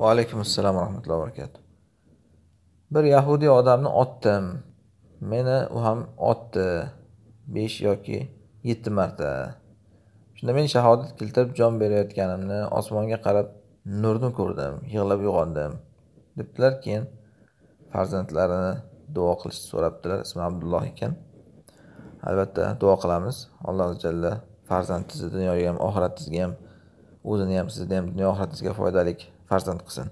va alaykum assalom va rahmatullohi va barakatuh bir yahudiy odamni otdim meni u ham otdi besh yoki yetti marta shunda men shahodat keltirib jon berayotganimni osmonga qarab nurni ko'rdim yig'lab uyg'ondim debdilar keyin farzandlarini duo qilishni so'rabdilar ismi abdulloh ekan albatta duo qilamiz alloh jalla farzandsizni dunyoga ham oxiratingizga ham o'zini ham sizni ham dunyo oxiratingizga foydali farzand qilsin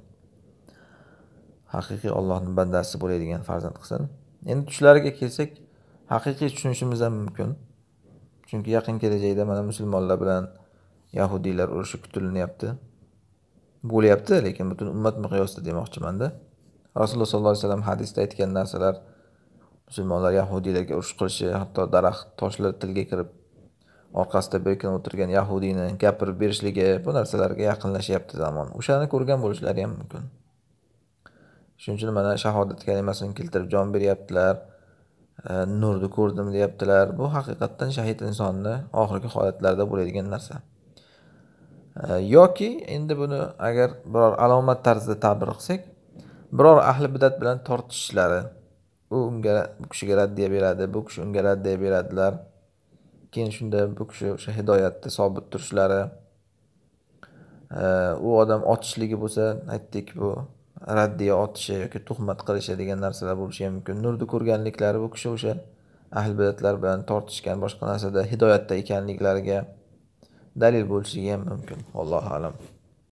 haqiqiy ollohni bandasi bo'ladigan farzand qilsin endi tushlarga kelsak haqiqiy tushunishimiz ham mumkin chunki yaqin kelajakda mana musulmonlar bilan yahudiylar urushi kutilinyapti bo'lyapti lekin butun ummat miqyosida demoqchimanda rasululloh sollallohu alayhi vasallam hadisda aytgan narsalar musulmonlar yahudiylarga urush qilishi hatto daraxt toshlar tilga kirib orqasida berkinib o'tirgan yahudiyni gapirib berishligi bu narsalarga yaqinlashyapti zamon o'shani ko'rgan bo'lishlari ham mumkin shuning uchun mana shahodat kalimasini keltirib jon beryaptilar e, nurni ko'rdim deyaptilar bu haqiqatdan shahid insonni oxirgi holatlarida bo'ladigan narsa e, yoki endi buni agar biror alomat tarzida ta'bir qilsak biror ahli bidat bilan tortishishlari u unga bu kishiga raddiya beradi bu kishi unga raddiya beradilar keyin shunda bu kishi o'sha hidoyatda sobit turishlari e, u odam otishligi bo'lsa aytdik bu raddiya otishi yoki tuhmat qilishi degan narsalar bo'lishi ham mumkin nurni ko'rganliklari bu kishi o'sha ahli bidatlar bilan tortishgan boshqa narsada hidoyatda ekanliklariga dalil bo'lishligi ham mumkin allohu alam